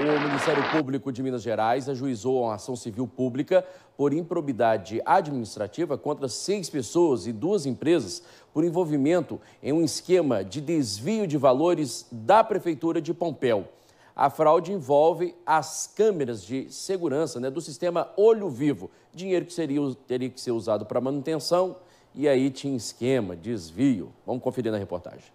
O Ministério Público de Minas Gerais ajuizou uma ação civil pública por improbidade administrativa contra seis pessoas e duas empresas por envolvimento em um esquema de desvio de valores da Prefeitura de Pompéu. A fraude envolve as câmeras de segurança né, do sistema Olho Vivo, dinheiro que seria, teria que ser usado para manutenção e aí tinha esquema, desvio. Vamos conferir na reportagem.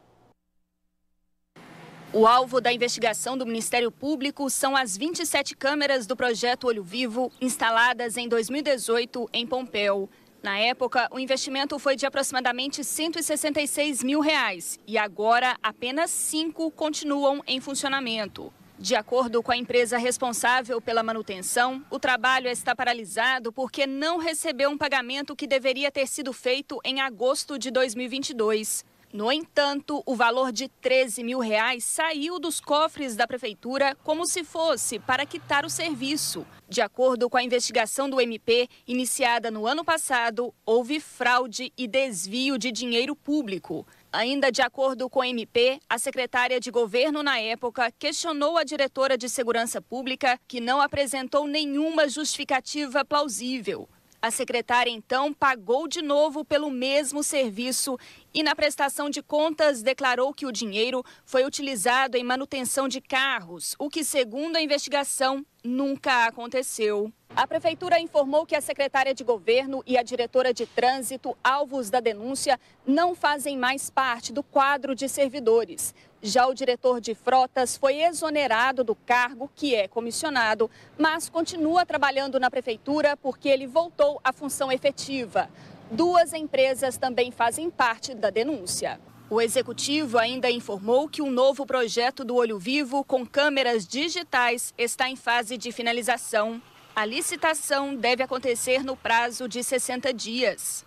O alvo da investigação do Ministério Público são as 27 câmeras do projeto Olho Vivo instaladas em 2018 em Pompeu. Na época, o investimento foi de aproximadamente 166 mil reais e agora apenas cinco continuam em funcionamento. De acordo com a empresa responsável pela manutenção, o trabalho está paralisado porque não recebeu um pagamento que deveria ter sido feito em agosto de 2022. No entanto, o valor de 13 mil reais saiu dos cofres da prefeitura como se fosse para quitar o serviço. De acordo com a investigação do MP, iniciada no ano passado, houve fraude e desvio de dinheiro público. Ainda de acordo com o MP, a secretária de governo na época questionou a diretora de segurança pública, que não apresentou nenhuma justificativa plausível. A secretária então pagou de novo pelo mesmo serviço e na prestação de contas declarou que o dinheiro foi utilizado em manutenção de carros, o que, segundo a investigação, nunca aconteceu. A prefeitura informou que a secretária de governo e a diretora de trânsito, alvos da denúncia, não fazem mais parte do quadro de servidores. Já o diretor de frotas foi exonerado do cargo que é comissionado, mas continua trabalhando na prefeitura porque ele voltou à função efetiva. Duas empresas também fazem parte da denúncia. O executivo ainda informou que um novo projeto do Olho Vivo com câmeras digitais está em fase de finalização a licitação deve acontecer no prazo de 60 dias.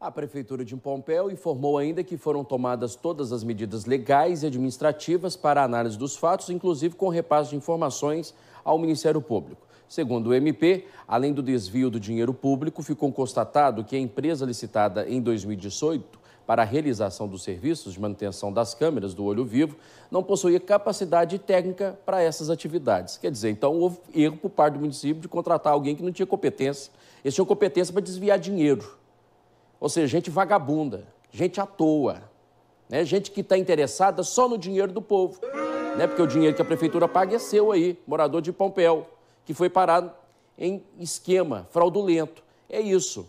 A Prefeitura de Pompeu informou ainda que foram tomadas todas as medidas legais e administrativas para a análise dos fatos, inclusive com repasso de informações ao Ministério Público. Segundo o MP, além do desvio do dinheiro público, ficou constatado que a empresa licitada em 2018 para a realização dos serviços de manutenção das câmeras do olho vivo não possuía capacidade técnica para essas atividades. Quer dizer, então houve erro por parte do município de contratar alguém que não tinha competência. Eles tinham competência para desviar dinheiro. Ou seja, gente vagabunda, gente à toa, né? gente que está interessada só no dinheiro do povo. Né? Porque o dinheiro que a prefeitura paga é seu aí, morador de Pompéu, que foi parado em esquema fraudulento. É isso.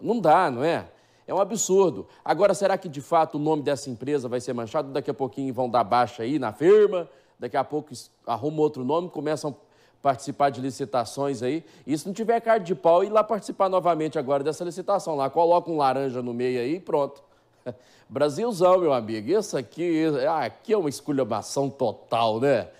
Não dá, não é? É um absurdo. Agora, será que de fato o nome dessa empresa vai ser manchado? Daqui a pouquinho vão dar baixa aí na firma, daqui a pouco arruma outro nome, começam a participar de licitações aí. E se não tiver cara de pau, ir lá participar novamente agora dessa licitação lá. Coloca um laranja no meio aí e pronto. Brasilzão, meu amigo. Isso aqui, ah, aqui é uma esculhambação total, né?